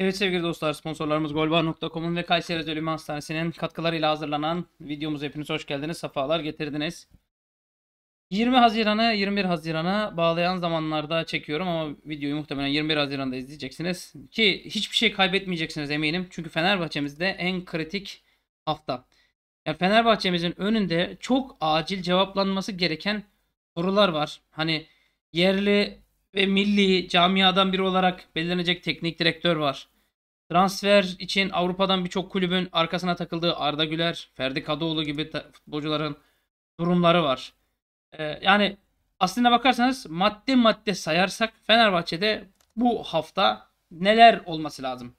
Evet sevgili dostlar sponsorlarımız golbar.com'un ve Kayseri Özel Ölüm Hastanesi'nin katkılarıyla hazırlanan videomuz hepiniz hoş geldiniz. Safalar getirdiniz. 20 Haziran'a 21 Haziran'a bağlayan zamanlarda çekiyorum ama videoyu muhtemelen 21 Haziran'da izleyeceksiniz. Ki hiçbir şey kaybetmeyeceksiniz eminim. Çünkü Fenerbahçe'mizde en kritik hafta. Yani Fenerbahçe'mizin önünde çok acil cevaplanması gereken sorular var. Hani yerli ve milli camiadan biri olarak belirlenecek teknik direktör var. Transfer için Avrupa'dan birçok kulübün arkasına takıldığı Arda Güler, Ferdi Kadıoğlu gibi futbolcuların durumları var. Ee, yani aslında bakarsanız madde madde sayarsak Fenerbahçe'de bu hafta neler olması lazım?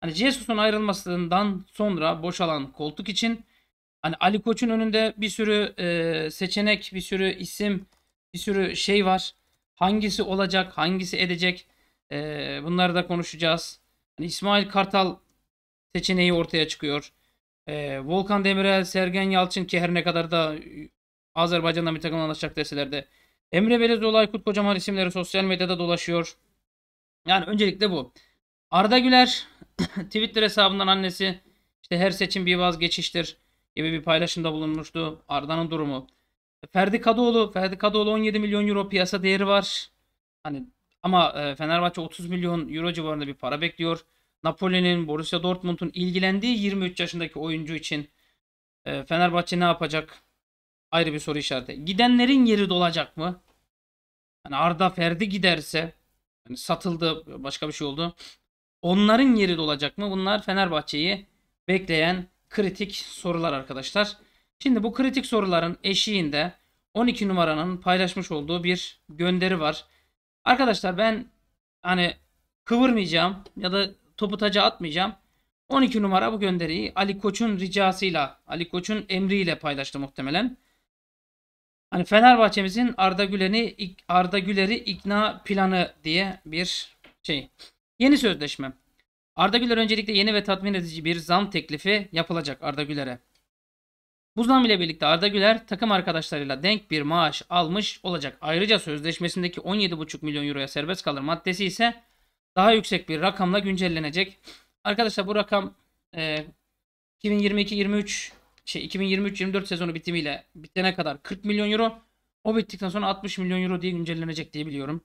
Hani Jesus'un ayrılmasından sonra boşalan koltuk için hani Ali Koç'un önünde bir sürü e, seçenek, bir sürü isim, bir sürü şey var. Hangisi olacak, hangisi edecek? E, bunları da konuşacağız. Hani İsmail Kartal seçeneği ortaya çıkıyor. Ee, Volkan Demirel, Sergen Yalçın ki her ne kadar da e, Azerbaycan'dan bir takım anlaşacak deseler de. Emre Belezoğlu, Aykut Kocaman isimleri sosyal medyada dolaşıyor. Yani öncelikle bu. Arda Güler Twitter hesabından annesi işte her seçim bir vazgeçiştir gibi bir paylaşımda bulunmuştu Arda'nın durumu. Ferdi Kadıoğlu, Ferdi Kadıoğlu 17 milyon euro piyasa değeri var. Hani ama e, Fenerbahçe 30 milyon euro civarında bir para bekliyor. Napoli'nin, Borussia Dortmund'un ilgilendiği 23 yaşındaki oyuncu için e, Fenerbahçe ne yapacak? Ayrı bir soru işareti. Gidenlerin yeri dolacak mı? Yani Arda Ferdi giderse yani satıldı başka bir şey oldu. Onların yeri dolacak mı? Bunlar Fenerbahçe'yi bekleyen kritik sorular arkadaşlar. Şimdi bu kritik soruların eşiğinde 12 numaranın paylaşmış olduğu bir gönderi var. Arkadaşlar ben hani kıvırmayacağım ya da topu taca atmayacağım. 12 numara bu gönderiyi Ali Koç'un ricasıyla, Ali Koç'un emriyle paylaştı muhtemelen. Hani Fenerbahçemizin Arda Güler'i Arda Güler'i ikna planı diye bir şey. Yeni sözleşme. Arda Güler öncelikle yeni ve tatmin edici bir zam teklifi yapılacak Arda Güler'e. Bu zam ile birlikte Arda Güler takım arkadaşlarıyla denk bir maaş almış olacak. Ayrıca sözleşmesindeki 17,5 milyon euroya serbest kalır maddesi ise daha yüksek bir rakamla güncellenecek. Arkadaşlar bu rakam e, 2022-23 şey 2023-24 sezonu bitimiyle bitene kadar 40 milyon euro. O bittikten sonra 60 milyon euro diye güncellenecek diye biliyorum.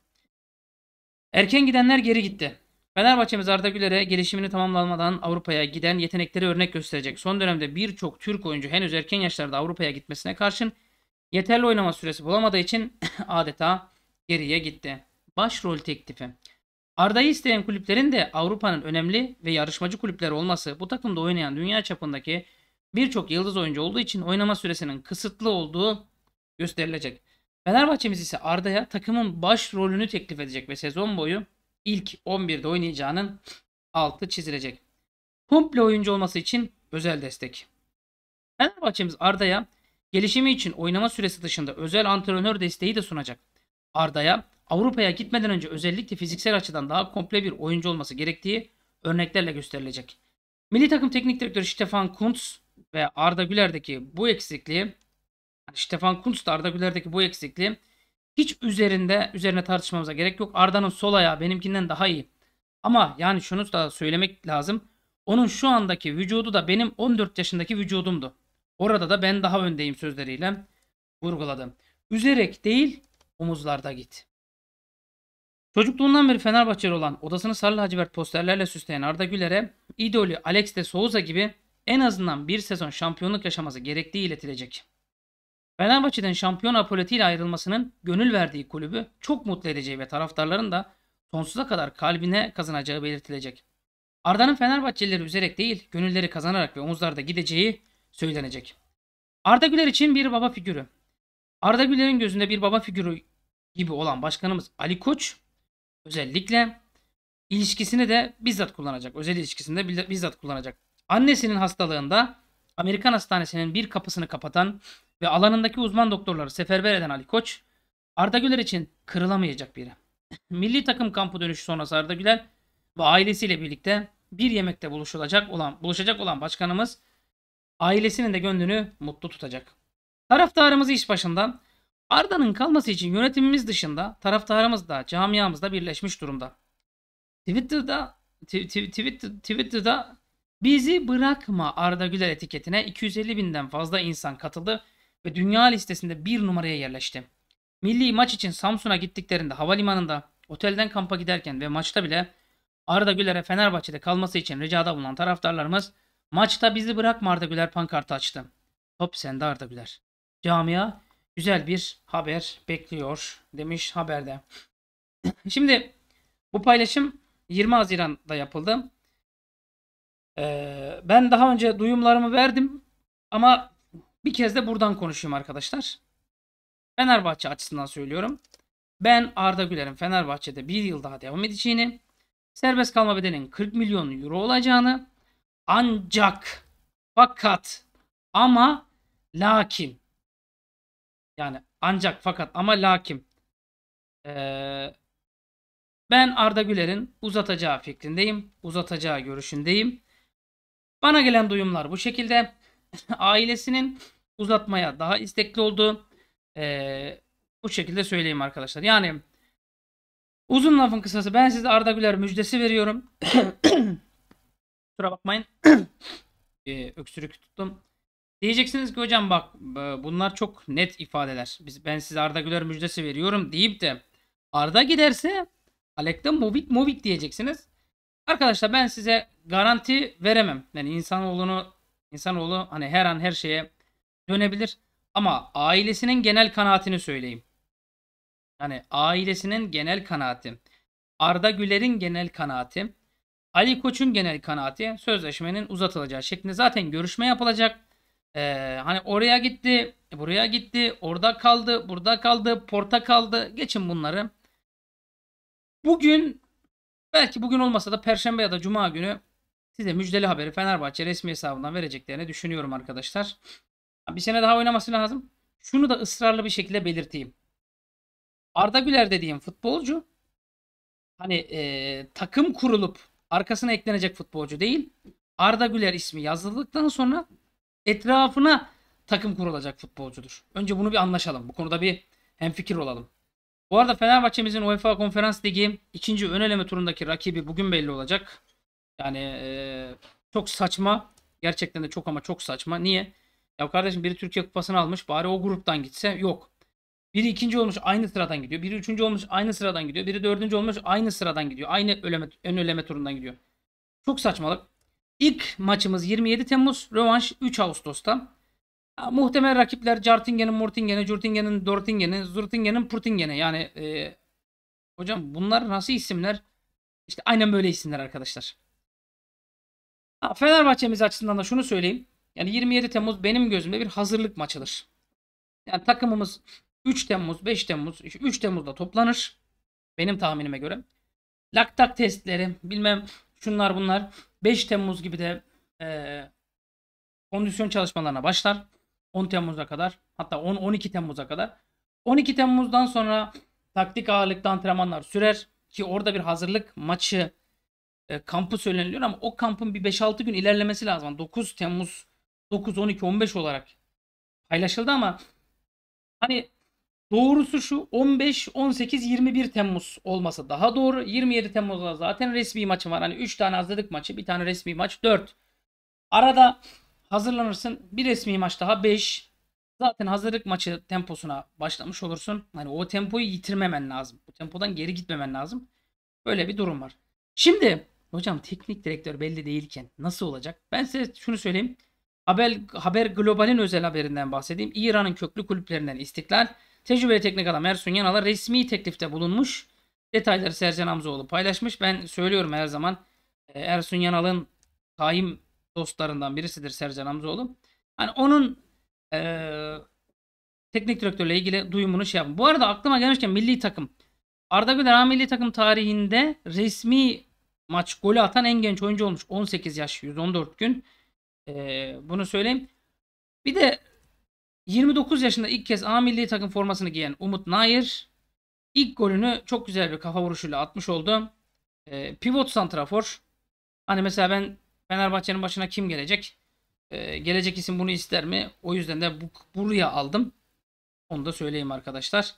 Erken gidenler geri gitti. Fenerbahçe'miz Arda Güler'e gelişimini tamamlamadan Avrupa'ya giden yetenekleri örnek gösterecek. Son dönemde birçok Türk oyuncu henüz erken yaşlarda Avrupa'ya gitmesine karşın yeterli oynama süresi bulamadığı için adeta geriye gitti. Başrol teklifi. Arda'yı isteyen kulüplerin de Avrupa'nın önemli ve yarışmacı kulüpleri olması bu takımda oynayan dünya çapındaki birçok yıldız oyuncu olduğu için oynama süresinin kısıtlı olduğu gösterilecek. Fenerbahçe'miz ise Arda'ya takımın baş rolünü teklif edecek ve sezon boyu ilk 11'de oynayacağının altı çizilecek. Komple oyuncu olması için özel destek. Fenerbahçe'miz Arda'ya gelişimi için oynama süresi dışında özel antrenör desteği de sunacak. Arda'ya Avrupa'ya gitmeden önce özellikle fiziksel açıdan daha komple bir oyuncu olması gerektiği örneklerle gösterilecek. Milli takım teknik direktörü Stefan Kuntz ve Arda Güler'deki bu eksikliği Stefan Kuntz da Arda Güler'deki bu eksikliği hiç üzerinde üzerine tartışmamıza gerek yok. Arda'nın sol ayağı benimkinden daha iyi. Ama yani şunu da söylemek lazım. Onun şu andaki vücudu da benim 14 yaşındaki vücudumdu. Orada da ben daha öndeyim sözleriyle vurguladım. Üzerek değil omuzlarda git. Çocukluğundan beri Fenerbahçeli olan odasını sarı lacivert posterlerle süsleyen Arda Güler'e idoli Alex de Souza gibi en azından bir sezon şampiyonluk yaşaması gerektiği iletilecek. Fenerbahçe'den şampiyon apoletiyle ayrılmasının gönül verdiği kulübü çok mutlu edeceği ve taraftarların da sonsuza kadar kalbine kazanacağı belirtilecek. Arda'nın Fenerbahçelileri üzerek değil, gönülleri kazanarak ve omuzlarda gideceği söylenecek. Arda Güler için bir baba figürü. Arda Güler'in gözünde bir baba figürü gibi olan başkanımız Ali Koç özellikle ilişkisini de bizzat kullanacak. Özel ilişkisini de bizzat kullanacak. Annesinin hastalığında Amerikan Hastanesi'nin bir kapısını kapatan ve alanındaki uzman doktorları seferber eden Ali Koç, Arda Güler için kırılamayacak biri. Milli takım kampı dönüşü sonrası Arda Güler ve ailesiyle birlikte bir yemekte buluşulacak olan buluşacak olan başkanımız ailesinin de gönlünü mutlu tutacak. Taraftarımız iş başında. Arda'nın kalması için yönetimimiz dışında taraftarımız da camiamız da birleşmiş durumda. Twitter'da Twitter'da Bizi bırakma Arda Güler etiketine 250 binden fazla insan katıldı ve dünya listesinde bir numaraya yerleşti. Milli maç için Samsun'a gittiklerinde havalimanında, otelden kampa giderken ve maçta bile Arda Güler'e Fenerbahçe'de kalması için ricada bulunan taraftarlarımız maçta bizi bırakma Arda Güler pankartı açtı. Top sende Arda Güler. Camia güzel bir haber bekliyor demiş haberde. Şimdi bu paylaşım 20 Haziran'da yapıldı. Ee, ben daha önce duyumlarımı verdim ama bir kez de buradan konuşayım arkadaşlar. Fenerbahçe açısından söylüyorum. Ben Arda Güler'in Fenerbahçe'de bir yıl daha devam edeceğini, serbest kalma bedenin 40 milyon euro olacağını ancak fakat ama lakin yani ancak fakat ama lakin ee, ben Arda Güler'in uzatacağı fikrindeyim. Uzatacağı görüşündeyim. Bana gelen duyumlar bu şekilde. Ailesinin uzatmaya daha istekli olduğu ee, bu şekilde söyleyeyim arkadaşlar. Yani uzun lafın kısası ben size Arda Güler müjdesi veriyorum. Kusura bakmayın. ee, öksürük tuttum. Diyeceksiniz ki hocam bak e, bunlar çok net ifadeler. Biz ben size Arda Güler müjdesi veriyorum deyip de Arda giderse Alek'te movit movit diyeceksiniz. Arkadaşlar ben size garanti veremem. Yani insanoğlunu insanoğlu hani her an her şeye dönebilir ama ailesinin genel kanaatini söyleyeyim. Yani ailesinin genel kanaati, Arda Güler'in genel kanaati, Ali Koç'un genel kanaati sözleşmenin uzatılacağı şeklinde zaten görüşme yapılacak. Ee, hani oraya gitti, buraya gitti, orada kaldı, burada kaldı, porta kaldı. Geçin bunları. Bugün Belki bugün olmasa da perşembe ya da cuma günü size müjdeli haberi Fenerbahçe resmi hesabından vereceklerini düşünüyorum arkadaşlar. Bir sene daha oynaması lazım. Şunu da ısrarlı bir şekilde belirteyim. Arda Güler dediğim futbolcu hani e, takım kurulup arkasına eklenecek futbolcu değil. Arda Güler ismi yazıldıktan sonra etrafına takım kurulacak futbolcudur. Önce bunu bir anlaşalım. Bu konuda bir hemfikir olalım. Bu arada Fenerbahçe'mizin UEFA Konferans Ligi ikinci ön eleme turundaki rakibi bugün belli olacak. Yani e, çok saçma. Gerçekten de çok ama çok saçma. Niye? Ya kardeşim biri Türkiye Kupası'nı almış. Bari o gruptan gitse. Yok. Biri ikinci olmuş aynı sıradan gidiyor. Biri üçüncü olmuş aynı sıradan gidiyor. Biri dördüncü olmuş aynı sıradan gidiyor. Aynı öleme, ön öleme turundan gidiyor. Çok saçmalık. İlk maçımız 27 Temmuz. Rövanş 3 Ağustos'ta. Muhtemel rakipler Jartingen'in, Mortingen'e, Jurtingen'in, Dortingen'e, Zurtingen'in, Purtingen'e. Yani e, hocam bunlar nasıl isimler? İşte aynen böyle isimler arkadaşlar. Ha, Fenerbahçe'miz açısından da şunu söyleyeyim. Yani 27 Temmuz benim gözümde bir hazırlık maçıdır. Yani takımımız 3 Temmuz, 5 Temmuz, 3 Temmuz'da toplanır. Benim tahminime göre. Laktak testleri, bilmem şunlar bunlar. 5 Temmuz gibi de e, kondisyon çalışmalarına başlar. 10 Temmuz'a kadar hatta 10-12 Temmuz'a kadar. 12 Temmuz'dan sonra taktik ağırlıklı antrenmanlar sürer ki orada bir hazırlık maçı e, kampı söyleniliyor ama o kampın bir 5-6 gün ilerlemesi lazım. 9 Temmuz 9 12 15 olarak paylaşıldı ama hani doğrusu şu 15 18 21 Temmuz olması daha doğru. 27 Temmuz'da zaten resmi maçı var. Hani 3 tane hazırlık maçı, bir tane resmi maç, 4. Arada hazırlanırsın. Bir resmi maç daha 5. Zaten hazırlık maçı temposuna başlamış olursun. Hani o tempoyu yitirmemen lazım. Bu tempodan geri gitmemen lazım. Böyle bir durum var. Şimdi hocam teknik direktör belli değilken nasıl olacak? Ben size şunu söyleyeyim. Haber, Haber Global'in özel haberinden bahsedeyim. İran'ın köklü kulüplerinden İstiklal, tecrübeli teknik adam Ersun Yanal'a resmi teklifte bulunmuş. Detayları Sercan Hamzoğlu paylaşmış. Ben söylüyorum her zaman e, Ersun Yanal'ın kaim dostlarından birisidir Sercan Hamzoğlu. Hani onun e, teknik direktörle ilgili duyumunu şey yapın. Bu arada aklıma gelmişken milli takım. Arda Güler milli takım tarihinde resmi maç golü atan en genç oyuncu olmuş. 18 yaş 114 gün. E, bunu söyleyeyim. Bir de 29 yaşında ilk kez A milli takım formasını giyen Umut Nayır. ilk golünü çok güzel bir kafa vuruşuyla atmış oldu. E, pivot santrafor. Hani mesela ben Fenerbahçe'nin başına kim gelecek? Ee, gelecek isim bunu ister mi? O yüzden de bu, buraya aldım. Onu da söyleyeyim arkadaşlar.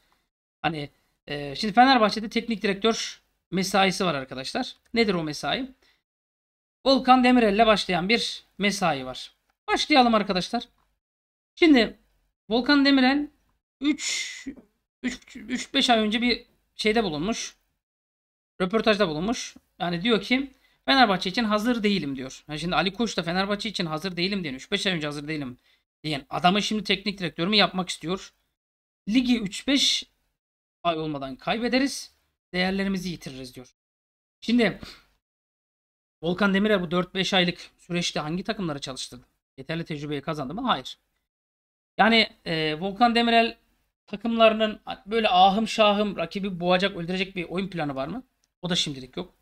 Hani e, şimdi Fenerbahçe'de teknik direktör mesaisi var arkadaşlar. Nedir o mesai? Volkan Demirel'le başlayan bir mesai var. Başlayalım arkadaşlar. Şimdi Volkan Demirel 3 3 5 ay önce bir şeyde bulunmuş. Röportajda bulunmuş. Yani diyor ki Fenerbahçe için hazır değilim diyor. Yani şimdi Ali Koç da Fenerbahçe için hazır değilim diyen 3-5 ay önce hazır değilim diyen adamı şimdi teknik direktör mü yapmak istiyor. Ligi 3-5 ay olmadan kaybederiz. Değerlerimizi yitiririz diyor. Şimdi Volkan Demirel bu 4-5 aylık süreçte hangi takımları çalıştırdı? Yeterli tecrübeyi kazandı mı? Hayır. Yani e, Volkan Demirel takımlarının böyle ahım şahım rakibi boğacak öldürecek bir oyun planı var mı? O da şimdilik yok.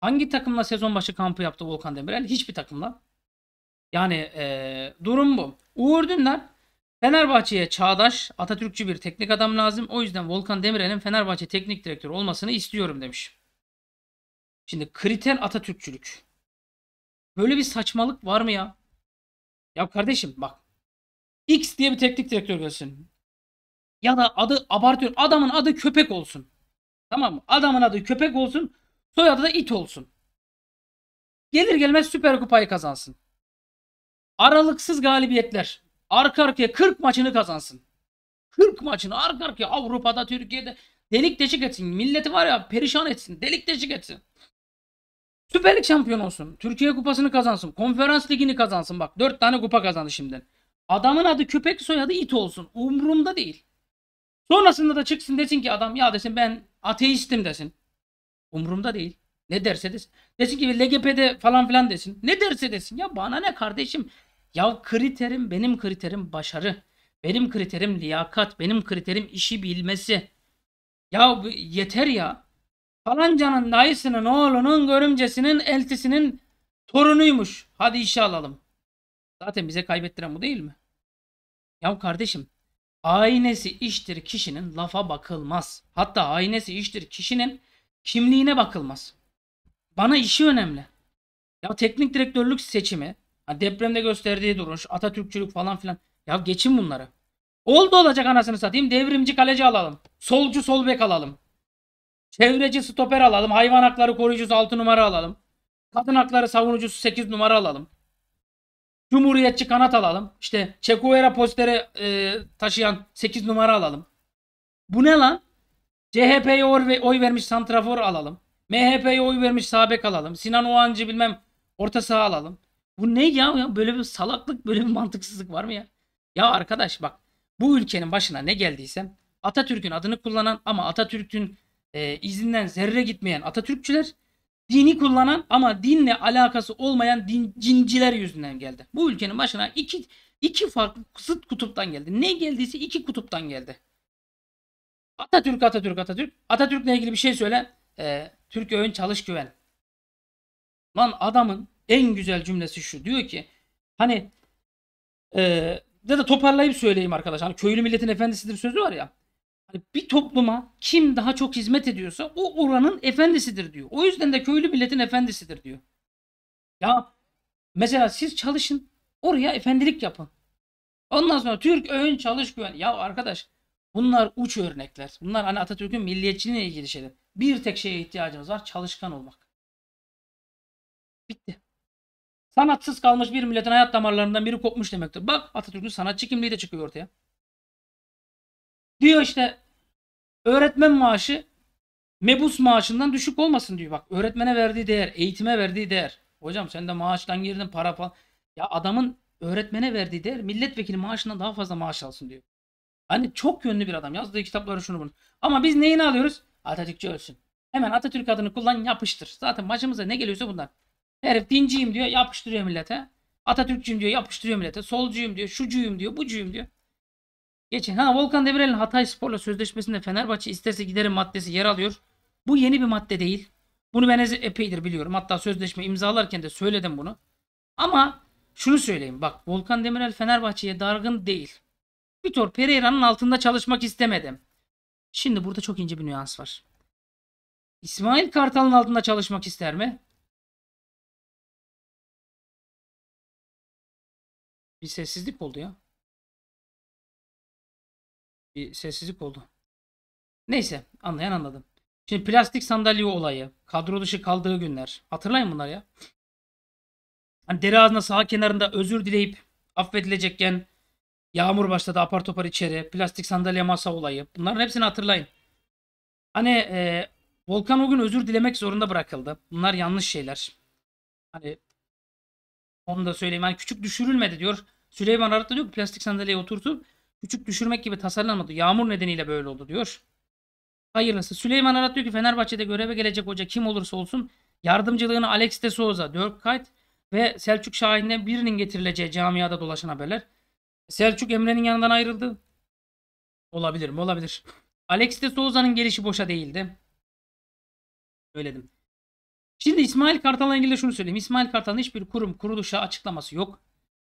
Hangi takımla sezon başı kampı yaptı Volkan Demirel? Hiçbir takımla. Yani e, durum bu. Uğur Dündar Fenerbahçe'ye çağdaş Atatürkçü bir teknik adam lazım. O yüzden Volkan Demirel'in Fenerbahçe teknik direktörü olmasını istiyorum demiş. Şimdi kriter Atatürkçülük. Böyle bir saçmalık var mı ya? Ya kardeşim bak. X diye bir teknik direktör gelsin. Ya da adı abartıyor. Adamın adı köpek olsun. Tamam mı? Adamın adı köpek olsun. Soyadı da it olsun. Gelir gelmez Süper Kupayı kazansın. Aralıksız galibiyetler. Arka arkaya 40 maçını kazansın. 40 maçını arka arkaya Avrupa'da, Türkiye'de delik deşik etsin. Milleti var ya perişan etsin. Delik deşik etsin. Süper Lig şampiyon olsun. Türkiye kupasını kazansın. Konferans ligini kazansın. Bak 4 tane kupa kazandı şimdi. Adamın adı köpek soyadı it olsun. Umrumda değil. Sonrasında da çıksın desin ki adam ya desin ben ateistim desin. Umurumda değil. Ne derse desin. Desin ki LGP'de falan filan desin. Ne derse desin. Ya bana ne kardeşim? Ya kriterim benim kriterim başarı. Benim kriterim liyakat. Benim kriterim işi bilmesi. Ya yeter ya. Falancanın dayısının oğlunun görümcesinin eltisinin torunuymuş. Hadi işe alalım. Zaten bize kaybettiren bu değil mi? Ya kardeşim aynesi iştir kişinin lafa bakılmaz. Hatta aynesi iştir kişinin kimliğine bakılmaz. Bana işi önemli. Ya teknik direktörlük seçimi, depremde gösterdiği duruş, Atatürkçülük falan filan. Ya geçin bunları. Oldu olacak anasını satayım. Devrimci kaleci alalım. Solcu sol bek alalım. Çevreci stoper alalım. Hayvan hakları koruyucusu 6 numara alalım. Kadın hakları savunucusu 8 numara alalım. Cumhuriyetçi kanat alalım. İşte Çekuera posteri e, taşıyan 8 numara alalım. Bu ne lan? CHP'ye oy vermiş santrafor alalım. MHP'ye oy vermiş sabek alalım. Sinan Oğancı bilmem orta saha alalım. Bu ne ya, Böyle bir salaklık, böyle bir mantıksızlık var mı ya? Ya arkadaş bak bu ülkenin başına ne geldiysem Atatürk'ün adını kullanan ama Atatürk'ün e, izinden zerre gitmeyen Atatürkçüler dini kullanan ama dinle alakası olmayan din, cinciler yüzünden geldi. Bu ülkenin başına iki, iki farklı kısıt kutuptan geldi. Ne geldiyse iki kutuptan geldi. Atatürk, Atatürk, Atatürk. Atatürk'le ilgili bir şey söyle. Ee, Türk öğün çalış güven. Lan adamın en güzel cümlesi şu. Diyor ki hani e, ya da toparlayıp söyleyeyim arkadaş. Hani köylü milletin efendisidir sözü var ya. Hani bir topluma kim daha çok hizmet ediyorsa o oranın efendisidir diyor. O yüzden de köylü milletin efendisidir diyor. Ya mesela siz çalışın oraya efendilik yapın. Ondan sonra Türk öğün çalış güven. Ya arkadaş Bunlar uç örnekler. Bunlar hani Atatürk'ün milliyetçiliğine ilgili şeyler. Bir tek şeye ihtiyacımız var. Çalışkan olmak. Bitti. Sanatsız kalmış bir milletin hayat damarlarından biri kopmuş demektir. Bak Atatürk'ün sanatçı kimliği de çıkıyor ortaya. Diyor işte öğretmen maaşı mebus maaşından düşük olmasın diyor. Bak öğretmene verdiği değer, eğitime verdiği değer. Hocam sen de maaştan girdin para falan. Ya adamın öğretmene verdiği değer milletvekili maaşından daha fazla maaş alsın diyor. Hani çok yönlü bir adam. Yazdığı kitapları şunu bunu. Ama biz neyini alıyoruz? Atatürkçü ölsün. Hemen Atatürk adını kullan yapıştır. Zaten maçımıza ne geliyorsa bunlar. Herif dinciyim diyor yapıştırıyor millete. Atatürkçüyüm diyor yapıştırıyor millete. Solcuyum diyor, şucuyum diyor, bucuyum diyor. Geçin. Ha Volkan Demirel'in Hatay Spor'la sözleşmesinde Fenerbahçe isterse giderim maddesi yer alıyor. Bu yeni bir madde değil. Bunu ben epeydir biliyorum. Hatta sözleşme imzalarken de söyledim bunu. Ama şunu söyleyeyim bak Volkan Demirel Fenerbahçe'ye dargın değil. Vitor Pereira'nın altında çalışmak istemedim. Şimdi burada çok ince bir nüans var. İsmail Kartal'ın altında çalışmak ister mi? Bir sessizlik oldu ya. Bir sessizlik oldu. Neyse anlayan anladım. Şimdi plastik sandalye olayı, kadro dışı kaldığı günler. Hatırlayın bunlar ya. Hani deri ağzına sağ kenarında özür dileyip affedilecekken Yağmur başladı apar topar içeri. Plastik sandalye masa olayı. Bunların hepsini hatırlayın. Hani e, Volkan o gün özür dilemek zorunda bırakıldı. Bunlar yanlış şeyler. Hani onu da söyleyeyim. Hani küçük düşürülmedi diyor. Süleyman Arat da diyor plastik sandalyeye oturtup küçük düşürmek gibi tasarlanmadı. Yağmur nedeniyle böyle oldu diyor. Hayırlısı. Süleyman Arat diyor ki Fenerbahçe'de göreve gelecek hoca kim olursa olsun yardımcılığını Alex de Souza, Dirk Kuyt ve Selçuk Şahin'den birinin getirileceği camiada dolaşan haberler. Selçuk Emre'nin yanından ayrıldı. Olabilir mi? Olabilir. Alex de Souza'nın gelişi boşa değildi. Söyledim. Şimdi İsmail Kartal'la ilgili şunu söyleyeyim. İsmail Kartal'ın hiçbir kurum kuruluşa açıklaması yok.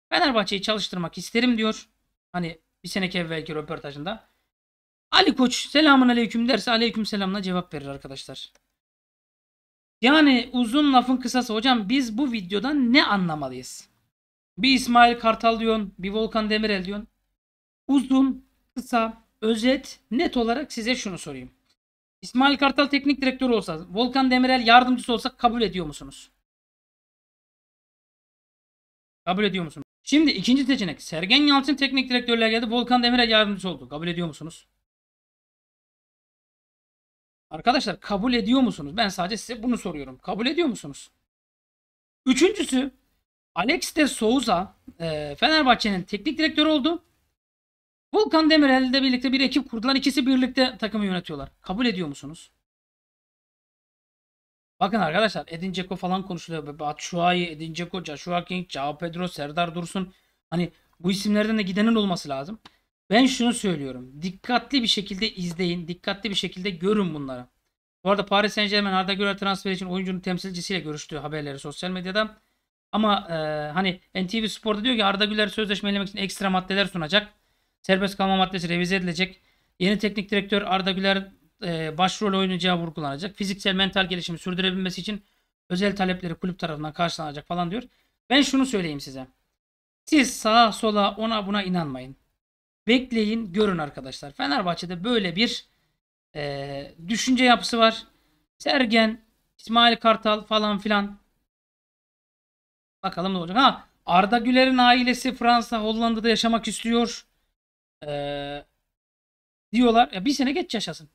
Fenerbahçe'yi çalıştırmak isterim diyor. Hani bir seneki evvelki röportajında. Ali Koç selamun aleyküm derse aleyküm selamla cevap verir arkadaşlar. Yani uzun lafın kısası hocam biz bu videodan ne anlamalıyız? Bir İsmail Kartal diyorsun, bir Volkan Demirel diyorsun. Uzun, kısa, özet, net olarak size şunu sorayım. İsmail Kartal teknik direktör olsa, Volkan Demirel yardımcısı olsa kabul ediyor musunuz? Kabul ediyor musunuz? Şimdi ikinci seçenek. Sergen Yalçın teknik direktörler geldi. Volkan Demirel yardımcısı oldu. Kabul ediyor musunuz? Arkadaşlar kabul ediyor musunuz? Ben sadece size bunu soruyorum. Kabul ediyor musunuz? Üçüncüsü Alex de Souza e, Fenerbahçe'nin teknik direktörü oldu. Volkan Demirel ile birlikte bir ekip kurdular. İkisi birlikte takımı yönetiyorlar. Kabul ediyor musunuz? Bakın arkadaşlar Edin Dzeko falan konuşuluyor. Batshuayi, Edin Dzeko, Joshua King, Cao Pedro, Serdar Dursun. Hani bu isimlerden de gidenin olması lazım. Ben şunu söylüyorum. Dikkatli bir şekilde izleyin. Dikkatli bir şekilde görün bunları. Bu arada Paris Saint Germain Arda Güler transferi için oyuncunun temsilcisiyle görüştüğü haberleri sosyal medyada ama e, hani NTV Spor'da diyor ki Arda Güler sözleşme elemek için ekstra maddeler sunacak. Serbest kalma maddesi revize edilecek. Yeni teknik direktör Arda Güler e, başrol oynayacağı vurgulanacak. Fiziksel mental gelişimi sürdürebilmesi için özel talepleri kulüp tarafından karşılanacak falan diyor. Ben şunu söyleyeyim size. Siz sağa sola ona buna inanmayın. Bekleyin görün arkadaşlar. Fenerbahçe'de böyle bir e, düşünce yapısı var. Sergen, İsmail Kartal falan filan Bakalım ne olacak. Ha Arda Güler'in ailesi Fransa, Hollanda'da yaşamak istiyor. Ee, diyorlar. Ya bir sene geç yaşasın.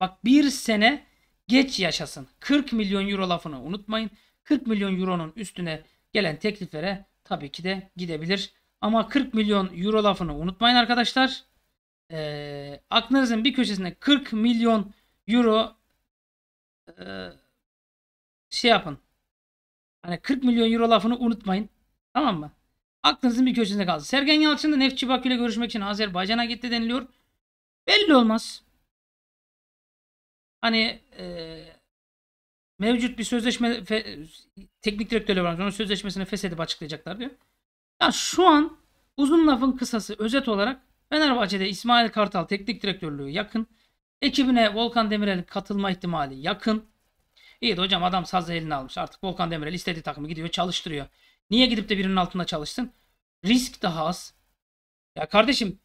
Bak bir sene geç yaşasın. 40 milyon euro lafını unutmayın. 40 milyon euronun üstüne gelen tekliflere tabii ki de gidebilir. Ama 40 milyon euro lafını unutmayın arkadaşlar. Ee, aklınızın bir köşesine 40 milyon euro e, şey yapın. Hani 40 milyon euro lafını unutmayın. Tamam mı? Aklınızın bir köşesinde kaldı. Sergen Yalçın da Nefçi Bakü ile görüşmek için Azerbaycan'a gitti deniliyor. Belli olmaz. Hani e, mevcut bir sözleşme fe, teknik direktörle var. Onun sözleşmesini feshedip açıklayacaklar diyor. Ya şu an uzun lafın kısası özet olarak Fenerbahçe'de İsmail Kartal teknik direktörlüğü yakın. Ekibine Volkan Demirel'in katılma ihtimali yakın. İyi de hocam adam sazı eline almış. Artık Volkan Demirel istediği takımı gidiyor çalıştırıyor. Niye gidip de birinin altında çalışsın? Risk daha az. Ya kardeşim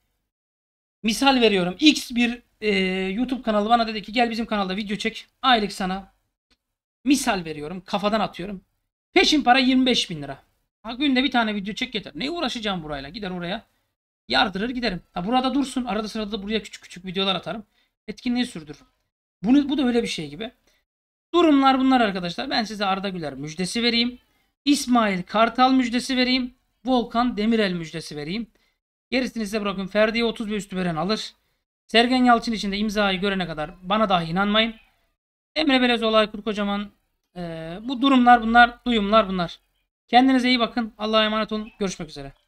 misal veriyorum. X bir e, YouTube kanalı bana dedi ki gel bizim kanalda video çek. Aylık sana misal veriyorum. Kafadan atıyorum. Peşin para 25 bin lira. Ha, günde bir tane video çek yeter. Ne uğraşacağım burayla? Gider oraya. Yardırır giderim. Ha, burada dursun. Arada sırada da buraya küçük küçük videolar atarım. Etkinliği sürdür. Bunu, bu da öyle bir şey gibi. Durumlar bunlar arkadaşlar. Ben size Arda Güler müjdesi vereyim. İsmail Kartal müjdesi vereyim. Volkan Demirel müjdesi vereyim. Gerisini size bırakın. Ferdi'ye 30 ve üstü veren alır. Sergen Yalçın için de imzayı görene kadar bana daha inanmayın. Emre Belezoğlu, Aykut Kocaman. Ee, bu durumlar bunlar, duyumlar bunlar. Kendinize iyi bakın. Allah'a emanet olun. Görüşmek üzere.